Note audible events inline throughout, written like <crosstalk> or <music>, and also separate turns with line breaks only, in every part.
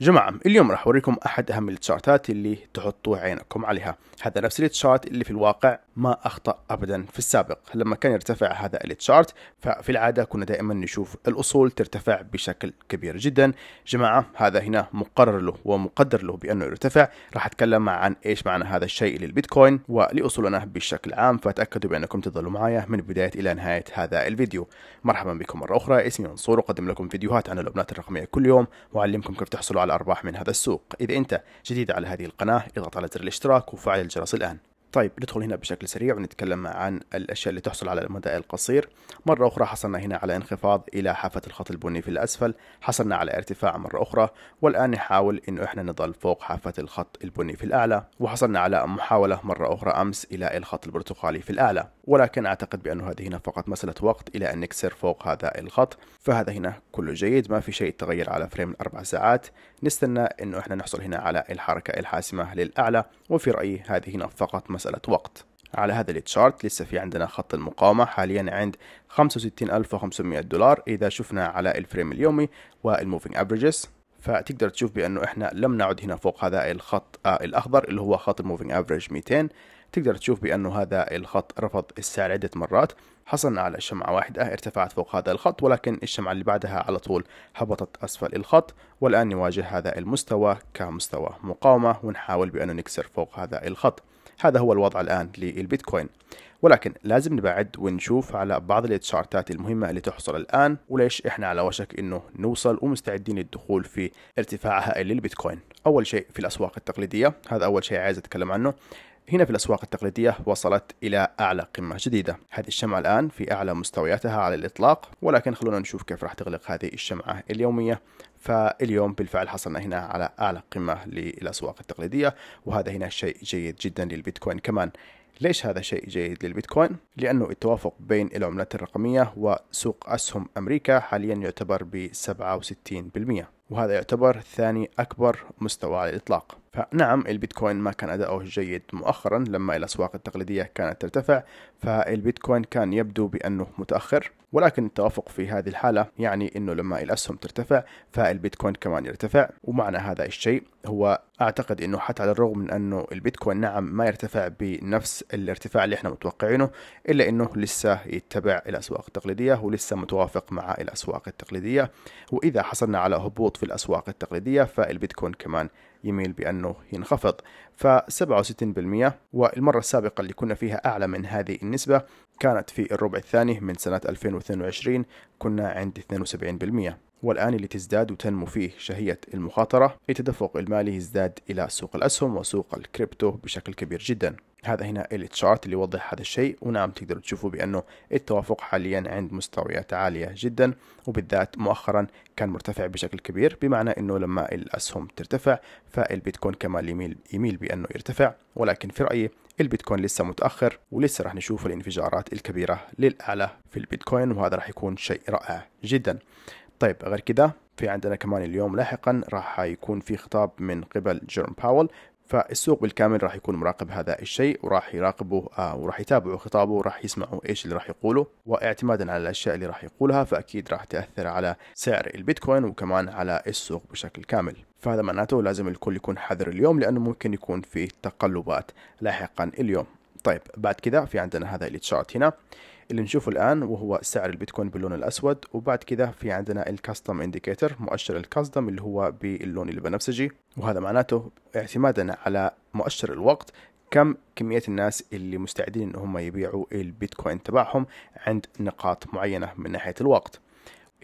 جماعة اليوم راح اوريكم احد اهم التشارتات اللي تحطوا عينكم عليها هذا نفس التشارت اللي في الواقع ما اخطا ابدا في السابق لما كان يرتفع هذا التشارت ففي العاده كنا دائما نشوف الاصول ترتفع بشكل كبير جدا جماعه هذا هنا مقرر له ومقدر له بانه يرتفع راح اتكلم عن ايش معنى هذا الشيء للبيتكوين ولاصولنا بشكل عام فتاكدوا بانكم تظلوا معايا من بدايه الى نهايه هذا الفيديو مرحبا بكم مره اخرى اسمي منصور اقدم لكم فيديوهات عن العملات الرقميه كل يوم واعلمكم كيف تحصلوا الأرباح من هذا السوق إذا أنت جديد على هذه القناة اضغط على زر الاشتراك وفعل الجرس الآن طيب ندخل هنا بشكل سريع ونتكلم عن الأشياء اللي تحصل على المدى القصير مرة أخرى حصلنا هنا على انخفاض إلى حافة الخط البني في الأسفل حصلنا على ارتفاع مرة أخرى والآن نحاول أنه إحنا نظل فوق حافة الخط البني في الأعلى وحصلنا على محاولة مرة أخرى أمس إلى الخط البرتقالي في الأعلى ولكن أعتقد بأنه هذه هنا فقط مسألة وقت إلى أن نكسر فوق هذا الخط فهذا هنا كله جيد ما في شيء تغير على فريم الأربع ساعات نستنى أنه إحنا نحصل هنا على الحركة الحاسمة للأعلى وفي رأيي هذه هنا فقط مسألة وقت على هذا التشارت لسه في عندنا خط المقاومة حاليا عند 65500 دولار إذا شفنا على الفريم اليومي والموفينج افريجز فتقدر تشوف بأنه إحنا لم نعد هنا فوق هذا الخط آه، الأخضر اللي هو خط الموفينج افريج 200 تقدر تشوف بأنه هذا الخط رفض السعر عدة مرات حصلنا على شمعة واحدة ارتفعت فوق هذا الخط ولكن الشمعة اللي بعدها على طول هبطت أسفل الخط والآن نواجه هذا المستوى كمستوى مقاومة ونحاول بأنه نكسر فوق هذا الخط هذا هو الوضع الآن للبيتكوين ولكن لازم نبعد ونشوف على بعض التشارتات المهمة اللي تحصل الآن وليش إحنا على وشك إنه نوصل ومستعدين للدخول في ارتفاع هائل للبيتكوين أول شيء في الأسواق التقليدية هذا أول شيء عايز أتكلم عنه هنا في الأسواق التقليدية وصلت إلى أعلى قمة جديدة هذه الشمعة الآن في أعلى مستوياتها على الإطلاق ولكن خلونا نشوف كيف راح تغلق هذه الشمعة اليومية فاليوم بالفعل حصلنا هنا على أعلى قمة للأسواق التقليدية وهذا هنا شيء جيد جدا للبيتكوين كمان ليش هذا شيء جيد للبيتكوين؟ لأنه التوافق بين العملات الرقمية وسوق أسهم أمريكا حاليا يعتبر ب 67% وهذا يعتبر ثاني أكبر مستوى على الإطلاق فنعم البيتكوين ما كان أداؤه جيد مؤخرا لما الأسواق التقليدية كانت ترتفع فالبيتكوين كان يبدو بأنه متأخر ولكن التوافق في هذه الحالة يعني أنه لما الأسهم ترتفع فالبيتكوين كمان يرتفع ومعنى هذا الشيء هو أعتقد أنه حتى على الرغم من أنه البيتكوين نعم ما يرتفع بنفس الارتفاع اللي احنا متوقعينه إلا أنه لسه يتبع الأسواق التقليدية ولسه متوافق مع الأسواق التقليدية وإذا حصلنا على هبوط في الأسواق التقليدية فالبيتكوين كمان يميل بأنه ينخفض ف 67% والمرة السابقة اللي كنا فيها أعلى من هذه النسبة كانت في الربع الثاني من سنة 2022 كنا عند 72% والآن اللي تزداد وتنمو فيه شهية المخاطرة التدفق المالي يزداد إلى سوق الأسهم وسوق الكريبتو بشكل كبير جدا هذا هنا التشارت اللي يوضح هذا الشيء ونعم تقدروا تشوفوا بأنه التوافق حاليا عند مستويات عالية جدا وبالذات مؤخرا كان مرتفع بشكل كبير بمعنى أنه لما الأسهم ترتفع فالبيتكوين كمان يميل, يميل بأنه يرتفع ولكن في رأيي البيتكوين لسه متأخر ولسه راح نشوف الانفجارات الكبيرة للأعلى في البيتكوين وهذا راح يكون شيء رائع جدا طيب غير كذا في عندنا كمان اليوم لاحقا راح يكون في خطاب من قبل جيرم باول فالسوق بالكامل راح يكون مراقب هذا الشيء وراح يراقبه آه وراح يتابعوا خطابه وراح يسمعوا ايش اللي راح يقوله واعتمادا على الاشياء اللي راح يقولها فاكيد راح تاثر على سعر البيتكوين وكمان على السوق بشكل كامل فهذا معناته لازم الكل يكون حذر اليوم لانه ممكن يكون في تقلبات لاحقا اليوم طيب بعد كذا في عندنا هذا التشارت هنا اللي نشوفه الآن وهو سعر البيتكوين باللون الأسود وبعد كذا في عندنا الكاستم انديكيتر مؤشر الكاستم اللي هو باللون البنفسجي وهذا معناته اعتمادا على مؤشر الوقت كم كمية الناس اللي مستعدين ان هم يبيعوا البيتكوين تبعهم عند نقاط معينة من ناحية الوقت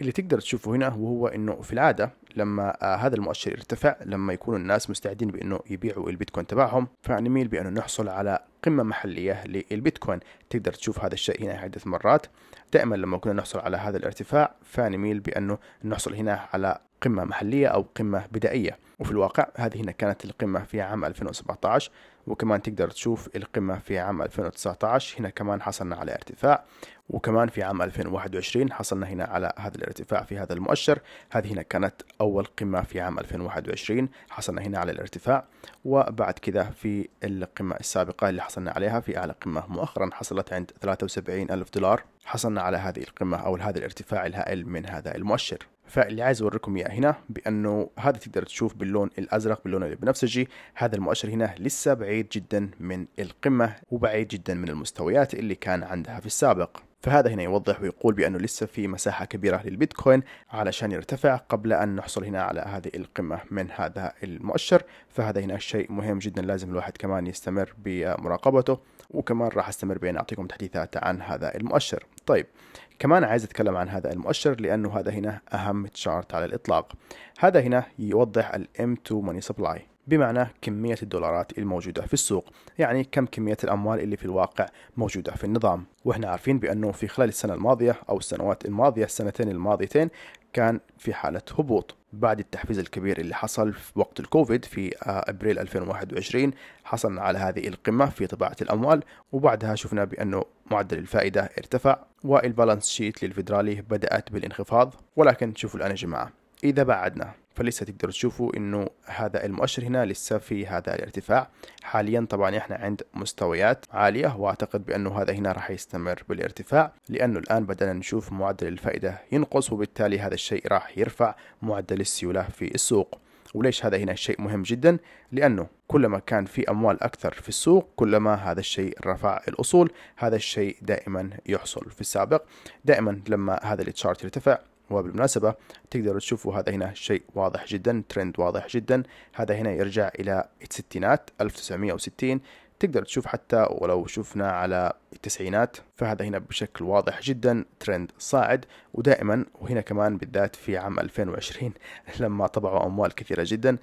اللي تقدر تشوفه هنا وهو انه في العادة لما آه هذا المؤشر يرتفع لما يكونوا الناس مستعدين بانه يبيعوا البيتكوين تبعهم فنميل بانه نحصل على قمة محلية للبيتكوين تقدر تشوف هذا الشيء هنا عدة مرات دائما لما كنا نحصل على هذا الارتفاع فنميل بأنه نحصل هنا على قمة محلية أو قمة بدائية وفي الواقع هذه هنا كانت القمة في عام 2017 وكمان تقدر تشوف القمة في عام 2019 هنا كمان حصلنا على ارتفاع وكمان في عام 2021 حصلنا هنا على هذا الارتفاع في هذا المؤشر هذه هنا كانت أول قمة في عام 2021 حصلنا هنا على الارتفاع وبعد كذا في القمة السابقة اللي حصلنا عليها في أعلى قمة مؤخرا حصلت عند 73 ألف دولار حصلنا على هذه القمة أو هذا الارتفاع الهائل من هذا المؤشر فاللي عايز اوريكم اياه هنا بانه هذا تقدر تشوف باللون الازرق باللون البنفسجي هذا المؤشر هنا لسه بعيد جدا من القمه وبعيد جدا من المستويات اللي كان عندها في السابق فهذا هنا يوضح ويقول بأنه لسه في مساحة كبيرة للبيتكوين علشان يرتفع قبل أن نحصل هنا على هذه القمة من هذا المؤشر فهذا هنا شيء مهم جدا لازم الواحد كمان يستمر بمراقبته وكمان راح استمر بأن أعطيكم تحديثات عن هذا المؤشر طيب كمان عايز اتكلم عن هذا المؤشر لانه هذا هنا اهم تشارت على الاطلاق هذا هنا يوضح الـ m 2 Money Supply بمعنى كمية الدولارات الموجودة في السوق يعني كم كمية الأموال اللي في الواقع موجودة في النظام وإحنا عارفين بأنه في خلال السنة الماضية أو السنوات الماضية السنتين الماضيتين كان في حالة هبوط بعد التحفيز الكبير اللي حصل في وقت الكوفيد في آه، أبريل 2021 حصلنا على هذه القمة في طباعة الأموال وبعدها شفنا بأنه معدل الفائدة ارتفع والبالانس شيت للفيدرالي بدأت بالانخفاض ولكن شوفوا الآن يا جماعة إذا بعدنا فلسه تقدروا تشوفوا انه هذا المؤشر هنا لسه في هذا الارتفاع حاليا طبعا احنا عند مستويات عالية واعتقد بانه هذا هنا راح يستمر بالارتفاع لانه الان بدأنا نشوف معدل الفائدة ينقص وبالتالي هذا الشيء راح يرفع معدل السيولة في السوق وليش هذا هنا شيء مهم جدا لأنه كلما كان في أموال أكثر في السوق كلما هذا الشيء رفع الأصول هذا الشيء دائما يحصل في السابق دائما لما هذا التشارت يرتفع وبالمناسبة تقدروا تشوفوا هذا هنا شيء واضح جدا ترند واضح جدا هذا هنا يرجع إلى الستينات 1960 تقدر تشوف حتى ولو شفنا على التسعينات فهذا هنا بشكل واضح جدا ترند صاعد ودائما وهنا كمان بالذات في عام 2020 <laughs> لما طبعوا أموال كثيرة جدا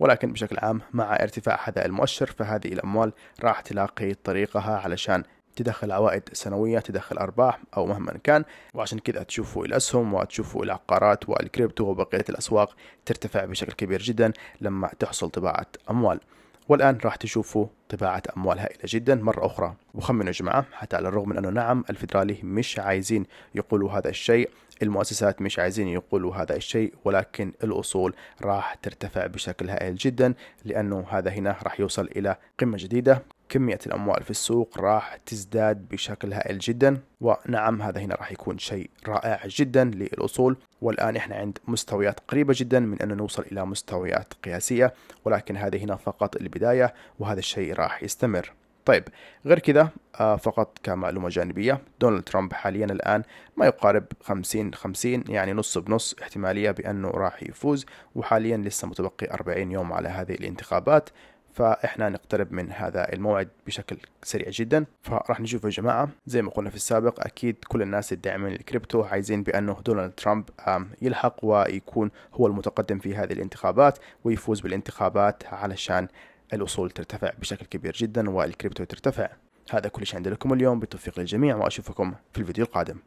ولكن بشكل عام مع ارتفاع هذا المؤشر فهذه الأموال راح تلاقي طريقها علشان تدخل عوائد سنوية تدخل أرباح أو مهما كان وعشان كذا تشوفوا الأسهم وتشوفوا العقارات والكريبتو وبقية الأسواق ترتفع بشكل كبير جدا لما تحصل طباعة أموال والآن راح تشوفوا طباعة أموال هائلة جدا مرة أخرى وخمنوا يا جماعة حتى على الرغم من أنه نعم الفيدرالي مش عايزين يقولوا هذا الشيء المؤسسات مش عايزين يقولوا هذا الشيء ولكن الأصول راح ترتفع بشكل هائل جدا لأنه هذا هنا راح يوصل إلى قمة جديدة كمية الأموال في السوق راح تزداد بشكل هائل جدا ونعم هذا هنا راح يكون شيء رائع جدا للأصول والآن إحنا عند مستويات قريبة جدا من أن نوصل إلى مستويات قياسية ولكن هذه هنا فقط البداية وهذا الشيء راح يستمر طيب غير كذا آه، فقط كمعلومة جانبية دونالد ترامب حاليا الآن ما يقارب 50 50 يعني نص بنص احتمالية بأنه راح يفوز وحاليا لسه متبقي 40 يوم على هذه الانتخابات فاحنا نقترب من هذا الموعد بشكل سريع جدا فراح نشوف يا جماعه زي ما قلنا في السابق اكيد كل الناس الداعمين للكريبتو عايزين بانه دونالد ترامب يلحق ويكون هو المتقدم في هذه الانتخابات ويفوز بالانتخابات علشان الاصول ترتفع بشكل كبير جدا والكريبتو ترتفع هذا كل شيء عندي لكم اليوم بالتوفيق للجميع واشوفكم في الفيديو القادم